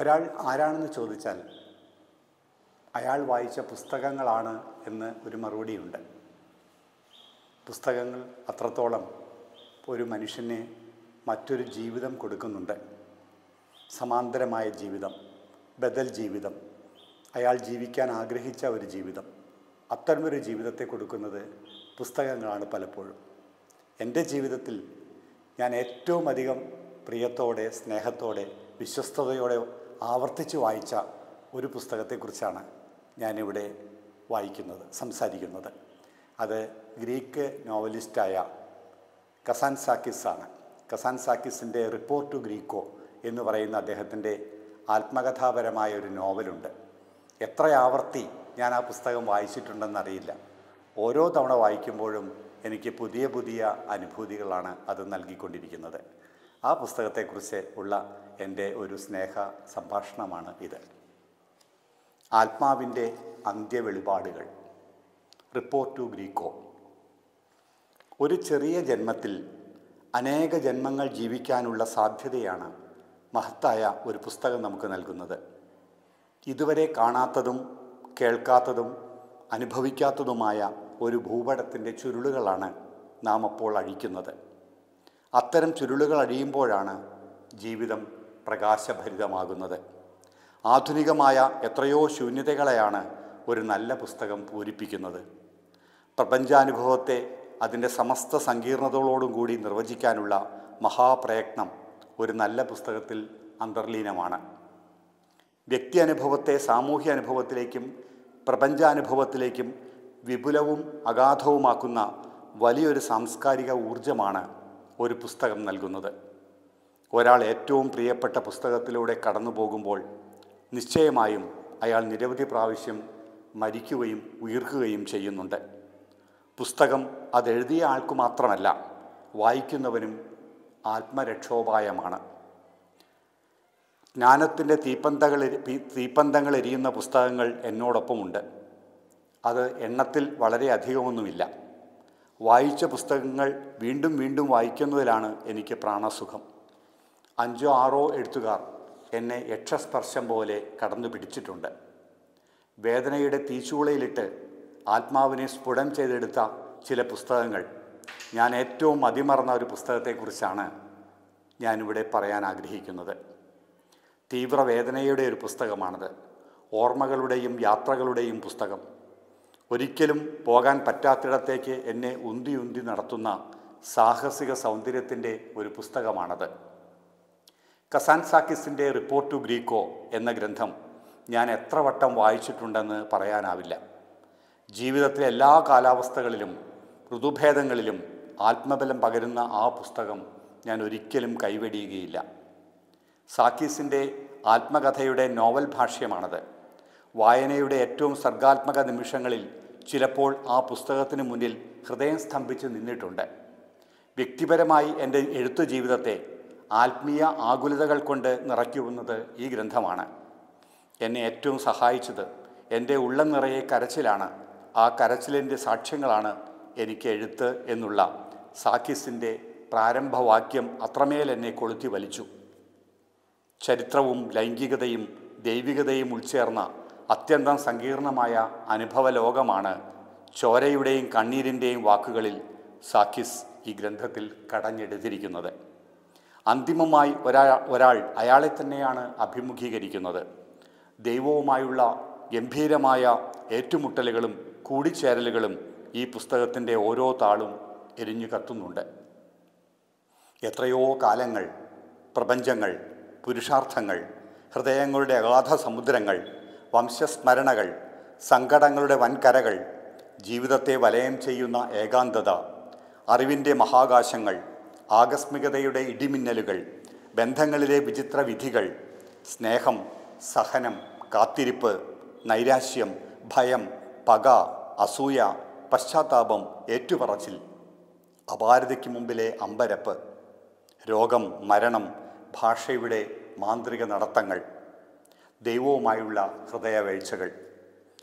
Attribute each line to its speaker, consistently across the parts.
Speaker 1: ഒരാൾ ആരാണെന്ന് ചോദിച്ചാൽ അയാൾ വായിച്ച പുസ്തകങ്ങളാണ് എന്ന് ഒരു മറുപടിയുണ്ട് പുസ്തകങ്ങൾ അത്രത്തോളം ഒരു മനുഷ്യനെ മറ്റൊരു ജീവിതം കൊടുക്കുന്നുണ്ട് സമാന്തരമായ ജീവിതം ബദൽ ജീവിതം അയാൾ ജീവിക്കാൻ ആഗ്രഹിച്ച ഒരു ജീവിതം അത്തരമൊരു ജീവിതത്തെ കൊടുക്കുന്നത് പുസ്തകങ്ങളാണ് പലപ്പോഴും എൻ്റെ ജീവിതത്തിൽ ഞാൻ ഏറ്റവും അധികം പ്രിയത്തോടെ സ്നേഹത്തോടെ വിശ്വസ്തയോടെ ആവർത്തിച്ച് വായിച്ച ഒരു പുസ്തകത്തെക്കുറിച്ചാണ് ഞാനിവിടെ വായിക്കുന്നത് സംസാരിക്കുന്നത് അത് ഗ്രീക്ക് നോവലിസ്റ്റായ കസാൻസാക്കിസ് ആണ് കസാൻസാക്കിസിൻ്റെ റിപ്പോർട്ട് ടു ഗ്രീക്കോ എന്ന് പറയുന്ന അദ്ദേഹത്തിൻ്റെ ആത്മകഥാപരമായ ഒരു നോവലുണ്ട് എത്ര ആവർത്തി ഞാൻ ആ പുസ്തകം വായിച്ചിട്ടുണ്ടെന്നറിയില്ല ഓരോ തവണ വായിക്കുമ്പോഴും എനിക്ക് പുതിയ പുതിയ അനുഭൂതികളാണ് അത് നൽകിക്കൊണ്ടിരിക്കുന്നത് ആ പുസ്തകത്തെക്കുറിച്ച് ഉള്ള എൻ്റെ ഒരു സ്നേഹ സംഭാഷണമാണ് ഇത് ആത്മാവിൻ്റെ അന്ത്യവെളിപാടുകൾ റിപ്പോർട്ട് ടു ഗ്രീക്കോ ഒരു ചെറിയ ജന്മത്തിൽ അനേക ജന്മങ്ങൾ ജീവിക്കാനുള്ള സാധ്യതയാണ് മഹത്തായ ഒരു പുസ്തകം നമുക്ക് നൽകുന്നത് ഇതുവരെ കാണാത്തതും കേൾക്കാത്തതും അനുഭവിക്കാത്തതുമായ ഒരു ഭൂപടത്തിൻ്റെ ചുരുളുകളാണ് നാം അപ്പോൾ അഴിക്കുന്നത് അത്തരം ചുരുളുകൾ അഴിയുമ്പോഴാണ് ജീവിതം പ്രകാശഭരിതമാകുന്നത് ആധുനികമായ എത്രയോ ശൂന്യതകളെയാണ് ഒരു നല്ല പുസ്തകം പൂരിപ്പിക്കുന്നത് പ്രപഞ്ചാനുഭവത്തെ അതിൻ്റെ സമസ്ത സങ്കീർണതകളോടും കൂടി നിർവചിക്കാനുള്ള മഹാപ്രയത്നം ഒരു നല്ല പുസ്തകത്തിൽ അന്തർലീനമാണ് വ്യക്തി അനുഭവത്തെ സാമൂഹ്യ അനുഭവത്തിലേക്കും പ്രപഞ്ചാനുഭവത്തിലേക്കും വിപുലവും അഗാധവുമാക്കുന്ന വലിയൊരു സാംസ്കാരിക ഊർജമാണ് ഒരു പുസ്തകം നൽകുന്നത് ഒരാൾ ഏറ്റവും പ്രിയപ്പെട്ട പുസ്തകത്തിലൂടെ കടന്നു പോകുമ്പോൾ നിശ്ചയമായും അയാൾ നിരവധി പ്രാവശ്യം മരിക്കുകയും ഉയർക്കുകയും ചെയ്യുന്നുണ്ട് പുസ്തകം അതെഴുതിയ ആൾക്കു മാത്രമല്ല വായിക്കുന്നവനും ആത്മരക്ഷോപായമാണ് ജ്ഞാനത്തിൻ്റെ തീപ്പന്തകൾ തീപ്പന്തങ്ങൾ എരിയുന്ന പുസ്തകങ്ങൾ എന്നോടൊപ്പമുണ്ട് അത് എണ്ണത്തിൽ വളരെ അധികമൊന്നുമില്ല വായിച്ച പുസ്തകങ്ങൾ വീണ്ടും വീണ്ടും വായിക്കുന്നതിലാണ് എനിക്ക് പ്രാണസുഖം അഞ്ചോ ആറോ എഴുത്തുകാർ എന്നെ യക്ഷസ്പർശം പോലെ കടന്നു പിടിച്ചിട്ടുണ്ട് വേദനയുടെ തീച്ചുളയിലിട്ട് ആത്മാവിനെ സ്ഫുടം ചെയ്തെടുത്ത ചില പുസ്തകങ്ങൾ ഞാൻ ഏറ്റവും അതിമറന്ന ഒരു പുസ്തകത്തെക്കുറിച്ചാണ് ഞാനിവിടെ പറയാൻ ആഗ്രഹിക്കുന്നത് തീവ്രവേദനയുടെ ഒരു പുസ്തകമാണത് ഓർമ്മകളുടെയും യാത്രകളുടെയും പുസ്തകം ഒരിക്കലും പോകാൻ പറ്റാത്തിടത്തേക്ക് എന്നെ ഉന്തി ഉന്തി നടത്തുന്ന സാഹസിക സൗന്ദര്യത്തിൻ്റെ ഒരു പുസ്തകമാണത് കസാൻസാക്കിസിൻ്റെ റിപ്പോർട്ട് ടു ഗ്രീക്കോ എന്ന ഗ്രന്ഥം ഞാൻ എത്ര വട്ടം വായിച്ചിട്ടുണ്ടെന്ന് പറയാനാവില്ല ജീവിതത്തിലെ എല്ലാ കാലാവസ്ഥകളിലും ഋതുഭേദങ്ങളിലും ആത്മബലം പകരുന്ന ആ പുസ്തകം ഞാൻ ഒരിക്കലും കൈവെടിയുകയില്ല സാക്കീസിൻ്റെ ആത്മകഥയുടെ നോവൽ ഭാഷ്യമാണത് വായനയുടെ ഏറ്റവും സർഗാത്മക നിമിഷങ്ങളിൽ ചിലപ്പോൾ ആ പുസ്തകത്തിന് മുന്നിൽ ഹൃദയം സ്തംഭിച്ച് നിന്നിട്ടുണ്ട് വ്യക്തിപരമായി എൻ്റെ എഴുത്തു ജീവിതത്തെ ആത്മീയ ആകുലതകൾ കൊണ്ട് നിറയ്ക്കുവന്നത് ഈ ഗ്രന്ഥമാണ് എന്നെ ഏറ്റവും സഹായിച്ചത് എൻ്റെ ഉള്ളം നിറയെ കരച്ചിലാണ് ആ കരച്ചിലിൻ്റെ സാക്ഷ്യങ്ങളാണ് എനിക്ക് എഴുത്ത് എന്നുള്ള സാഖിസിൻ്റെ പ്രാരംഭവാക്യം അത്രമേൽ എന്നെ കൊളുത്തി വലിച്ചു ചരിത്രവും ലൈംഗികതയും ദൈവികതയും ഉൾച്ചേർന്ന അത്യന്തം സങ്കീർണമായ അനുഭവ ലോകമാണ് ചോരയുടെയും കണ്ണീരിൻ്റെയും വാക്കുകളിൽ സാഖിസ് ഈ ഗ്രന്ഥത്തിൽ കടഞ്ഞെടുത്തിരിക്കുന്നത് അന്തിമമായി ഒരാ ഒരാൾ അയാളെ തന്നെയാണ് അഭിമുഖീകരിക്കുന്നത് ദൈവവുമായുള്ള ഗംഭീരമായ ഏറ്റുമുട്ടലുകളും കൂടിച്ചേരലുകളും ഈ പുസ്തകത്തിൻ്റെ ഓരോ താളും എരിഞ്ഞു കത്തുന്നുണ്ട് എത്രയോ കാലങ്ങൾ പ്രപഞ്ചങ്ങൾ പുരുഷാർത്ഥങ്ങൾ ഹൃദയങ്ങളുടെ അഗാധ സമുദ്രങ്ങൾ വംശസ്മരണകൾ സങ്കടങ്ങളുടെ വൻകരകൾ ജീവിതത്തെ വലയം ചെയ്യുന്ന ഏകാന്തത അറിവിൻ്റെ മഹാകാശങ്ങൾ ആകസ്മികതയുടെ ഇടിമിന്നലുകൾ ബന്ധങ്ങളിലെ വിചിത്ര വിധികൾ സ്നേഹം സഹനം കാത്തിരിപ്പ് നൈരാശ്യം ഭയം പക അസൂയ പശ്ചാത്താപം ഏറ്റുപറച്ചിൽ അപാരതയ്ക്ക് മുമ്പിലെ അമ്പരപ്പ് രോഗം മരണം ഭാഷയുടെ മാന്ത്രിക നടത്തങ്ങൾ ദൈവവുമായുള്ള ഹൃദയവേഴ്ചകൾ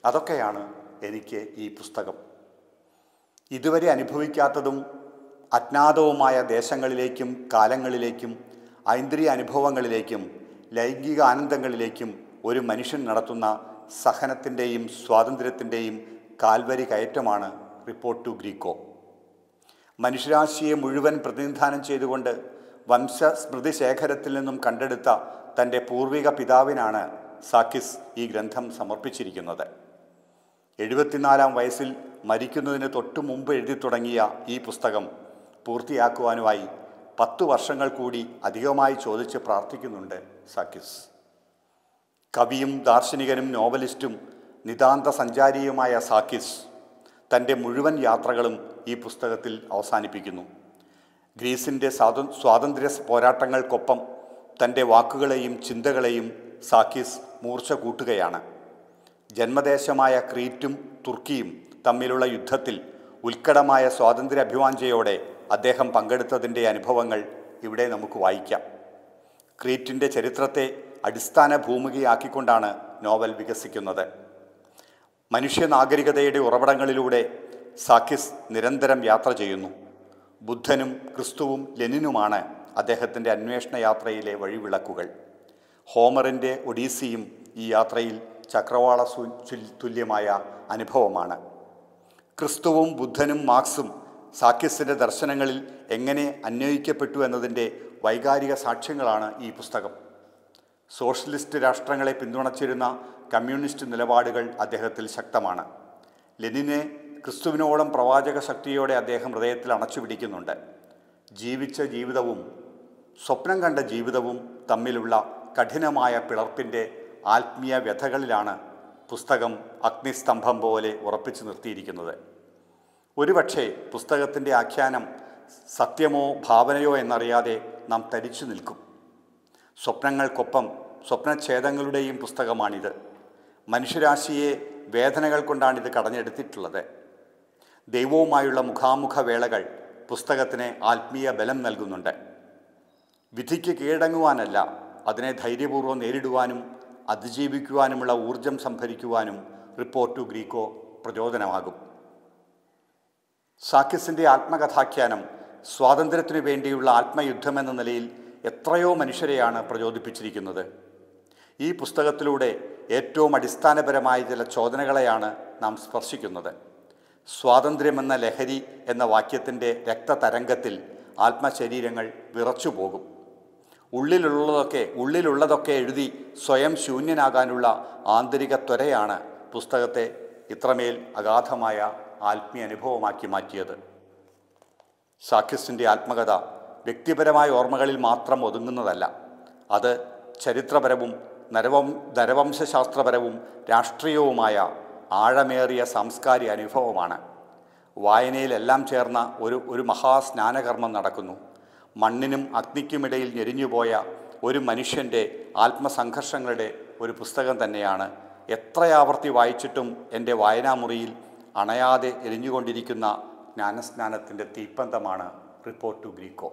Speaker 1: അതൊക്കെയാണ് എനിക്ക് ഈ പുസ്തകം ഇതുവരെ അനുഭവിക്കാത്തതും അജ്ഞാതവുമായ ദേശങ്ങളിലേക്കും കാലങ്ങളിലേക്കും ഐന്ദ്രിയ അനുഭവങ്ങളിലേക്കും ലൈംഗിക ആനന്ദങ്ങളിലേക്കും ഒരു മനുഷ്യൻ നടത്തുന്ന സഹനത്തിൻ്റെയും സ്വാതന്ത്ര്യത്തിൻ്റെയും കാൽവരി കയറ്റമാണ് റിപ്പോർട്ട് ടു ഗ്രീക്കോ മനുഷ്യരാശിയെ മുഴുവൻ പ്രതിനിധാനം ചെയ്തുകൊണ്ട് വംശസ്മൃതി ശേഖരത്തിൽ നിന്നും കണ്ടെടുത്ത തൻ്റെ പൂർവിക പിതാവിനാണ് സാക്കിസ് ഈ ഗ്രന്ഥം സമർപ്പിച്ചിരിക്കുന്നത് എഴുപത്തിനാലാം വയസ്സിൽ മരിക്കുന്നതിന് തൊട്ടു മുമ്പ് എഴുതി തുടങ്ങിയ ഈ പുസ്തകം പൂർത്തിയാക്കുവാനുമായി പത്ത് വർഷങ്ങൾ കൂടി അധികമായി ചോദിച്ച് പ്രാർത്ഥിക്കുന്നുണ്ട് സാക്കിസ് കവിയും ദാർശനികനും നോവലിസ്റ്റും നിതാന്ത സഞ്ചാരിയുമായ സാക്കിസ് തൻ്റെ മുഴുവൻ യാത്രകളും ഈ പുസ്തകത്തിൽ അവസാനിപ്പിക്കുന്നു ഗ്രീസിൻ്റെ സ്വാതന്ത്ര്യ പോരാട്ടങ്ങൾക്കൊപ്പം തൻ്റെ വാക്കുകളെയും ചിന്തകളെയും സാക്കീസ് മൂർച്ച കൂട്ടുകയാണ് ജന്മദേശമായ ക്രീറ്റും തുർക്കിയും തമ്മിലുള്ള യുദ്ധത്തിൽ ഉത്കടമായ സ്വാതന്ത്ര്യാഭിവാഞ്ചയോടെ അദ്ദേഹം പങ്കെടുത്തതിൻ്റെ അനുഭവങ്ങൾ ഇവിടെ നമുക്ക് വായിക്കാം ക്രീറ്റിൻ്റെ ചരിത്രത്തെ അടിസ്ഥാന ഭൂമികയാക്കിക്കൊണ്ടാണ് നോവൽ വികസിക്കുന്നത് മനുഷ്യ നാഗരികതയുടെ ഉറവിടങ്ങളിലൂടെ സാക്കിസ് നിരന്തരം യാത്ര ചെയ്യുന്നു ബുദ്ധനും ക്രിസ്തുവും ലെനിനുമാണ് അദ്ദേഹത്തിൻ്റെ അന്വേഷണ യാത്രയിലെ വഴിവിളക്കുകൾ ഹോമറിൻ്റെ ഒഡീസിയും ഈ യാത്രയിൽ ചക്രവാള തുല്യമായ അനുഭവമാണ് ക്രിസ്തുവും ബുദ്ധനും മാർക്സും സാക്യസിൻ്റെ ദർശനങ്ങളിൽ എങ്ങനെ അന്വയിക്കപ്പെട്ടു എന്നതിൻ്റെ വൈകാരിക സാക്ഷ്യങ്ങളാണ് ഈ പുസ്തകം സോഷ്യലിസ്റ്റ് രാഷ്ട്രങ്ങളെ പിന്തുണച്ചിരുന്ന കമ്മ്യൂണിസ്റ്റ് നിലപാടുകൾ അദ്ദേഹത്തിൽ ശക്തമാണ് ലെനിനെ ക്രിസ്തുവിനോളം പ്രവാചക ശക്തിയോടെ അദ്ദേഹം ഹൃദയത്തിൽ അണച്ചു പിടിക്കുന്നുണ്ട് ജീവിച്ച ജീവിതവും സ്വപ്നം കണ്ട ജീവിതവും തമ്മിലുള്ള കഠിനമായ പിളർപ്പിൻ്റെ ആത്മീയ വ്യഥകളിലാണ് പുസ്തകം അഗ്നിസ്തംഭം പോലെ ഉറപ്പിച്ചു നിർത്തിയിരിക്കുന്നത് ഒരുപക്ഷെ പുസ്തകത്തിൻ്റെ ആഖ്യാനം സത്യമോ ഭാവനയോ എന്നറിയാതെ നാം തരിച്ചു നിൽക്കും സ്വപ്നങ്ങൾക്കൊപ്പം സ്വപ്നഛേദങ്ങളുടെയും പുസ്തകമാണിത് മനുഷ്യരാശിയെ വേദനകൾ കൊണ്ടാണിത് കടഞ്ഞെടുത്തിട്ടുള്ളത് ദൈവവുമായുള്ള മുഖാമുഖ വേളകൾ പുസ്തകത്തിന് ആത്മീയ ബലം നൽകുന്നുണ്ട് വിധിക്ക് കീഴടങ്ങുവാനല്ല അതിനെ ധൈര്യപൂർവ്വം നേരിടുവാനും അതിജീവിക്കുവാനുമുള്ള ഊർജം സംഭരിക്കുവാനും ടു ഗ്രീക്കോ പ്രചോദനമാകും സാക്കിസിൻ്റെ ആത്മകഥാഖ്യാനം സ്വാതന്ത്ര്യത്തിനു വേണ്ടിയുള്ള ആത്മയുദ്ധമെന്ന നിലയിൽ എത്രയോ മനുഷ്യരെയാണ് പ്രചോദിപ്പിച്ചിരിക്കുന്നത് ഈ പുസ്തകത്തിലൂടെ ഏറ്റവും അടിസ്ഥാനപരമായ ചില ചോദനകളെയാണ് നാം സ്പർശിക്കുന്നത് സ്വാതന്ത്ര്യമെന്ന ലഹരി എന്ന വാക്യത്തിൻ്റെ രക്തതരംഗത്തിൽ ആത്മശരീരങ്ങൾ പോകും ഉള്ളിലുള്ളതൊക്കെ ഉള്ളിലുള്ളതൊക്കെ എഴുതി സ്വയം ശൂന്യനാകാനുള്ള ആന്തരിക ത്വരയാണ് പുസ്തകത്തെ ഇത്രമേൽ അഗാധമായ ആത്മീയ അനുഭവമാക്കി മാറ്റിയത് സാഖ്യസിൻ്റെ ആത്മകഥ വ്യക്തിപരമായ ഓർമ്മകളിൽ മാത്രം ഒതുങ്ങുന്നതല്ല അത് ചരിത്രപരവും നരവം നരവംശാസ്ത്രപരവും രാഷ്ട്രീയവുമായ ആഴമേറിയ സാംസ്കാരിക അനുഭവമാണ് വായനയിലെല്ലാം ചേർന്ന ഒരു ഒരു മഹാസ്നാനകർമ്മം നടക്കുന്നു മണ്ണിനും അഗ്നിക്കുമിടയിൽ ഞെരിഞ്ഞുപോയ ഒരു മനുഷ്യൻ്റെ ആത്മസംഘർഷങ്ങളുടെ ഒരു പുസ്തകം തന്നെയാണ് ആവർത്തി വായിച്ചിട്ടും എൻ്റെ വായനാമുറിയിൽ അണയാതെ എരിഞ്ഞുകൊണ്ടിരിക്കുന്ന ജ്ഞാനസ്നാനത്തിൻ്റെ തീപ്പന്തമാണ് റിപ്പോർട്ട് ടു ഗ്രീക്കോ